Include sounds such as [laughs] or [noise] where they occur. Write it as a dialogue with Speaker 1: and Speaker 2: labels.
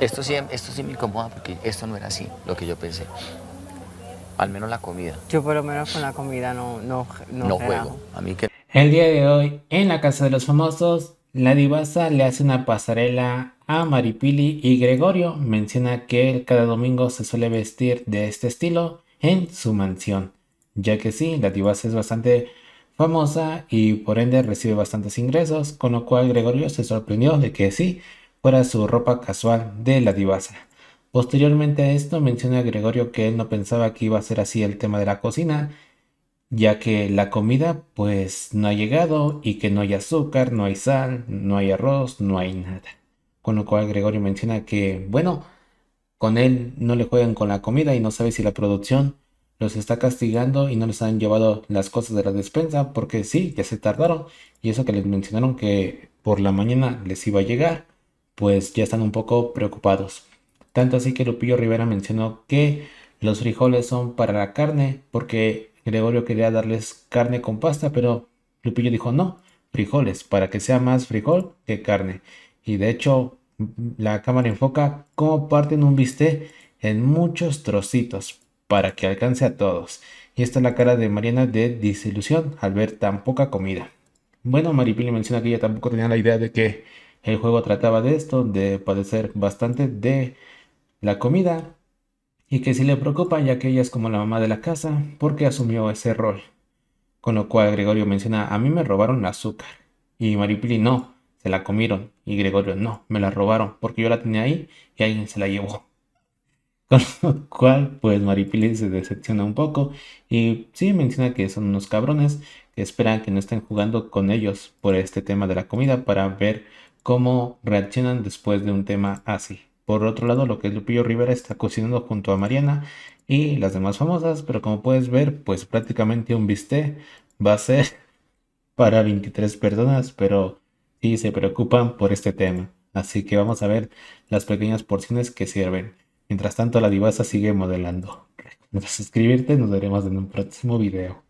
Speaker 1: Esto sí, esto sí me incomoda porque esto no era así, lo que yo pensé. Al menos la comida. Yo por lo menos con la comida no, no, no, juego. El día de hoy, en la Casa de los Famosos, la divasa le hace una pasarela a Maripili y Gregorio menciona que él cada domingo se suele vestir de este estilo en su mansión, ya que sí, la divasa es bastante famosa y por ende recibe bastantes ingresos, con lo cual Gregorio se sorprendió de que sí, fuera su ropa casual de la divasa. Posteriormente a esto menciona a Gregorio que él no pensaba que iba a ser así el tema de la cocina, ya que la comida pues no ha llegado y que no hay azúcar, no hay sal, no hay arroz, no hay nada. Con lo cual Gregorio menciona que, bueno, con él no le juegan con la comida y no sabe si la producción los está castigando y no les han llevado las cosas de la despensa porque sí, ya se tardaron y eso que les mencionaron que por la mañana les iba a llegar pues ya están un poco preocupados. Tanto así que Lupillo Rivera mencionó que los frijoles son para la carne, porque Gregorio quería darles carne con pasta, pero Lupillo dijo no, frijoles, para que sea más frijol que carne. Y de hecho, la cámara enfoca cómo parten un bistec en muchos trocitos para que alcance a todos. Y esta es la cara de Mariana de desilusión al ver tan poca comida. Bueno, Maripili menciona que ella tampoco tenía la idea de que el juego trataba de esto, de padecer bastante de la comida y que si le preocupa ya que ella es como la mamá de la casa porque asumió ese rol. Con lo cual Gregorio menciona, a mí me robaron el azúcar y Maripili no, se la comieron y Gregorio no, me la robaron porque yo la tenía ahí y alguien se la llevó. [laughs] Con lo cual, pues Maripili se decepciona un poco y sí menciona que son unos cabrones que esperan que no estén jugando con ellos por este tema de la comida para ver cómo reaccionan después de un tema así. Por otro lado, lo que es Lupillo Rivera está cocinando junto a Mariana y las demás famosas, pero como puedes ver, pues prácticamente un bistec va a ser [laughs] para 23 personas, pero sí se preocupan por este tema. Así que vamos a ver las pequeñas porciones que sirven. Mientras tanto, la divasa sigue modelando. [laughs] Recuerda suscribirte, nos veremos en un próximo video.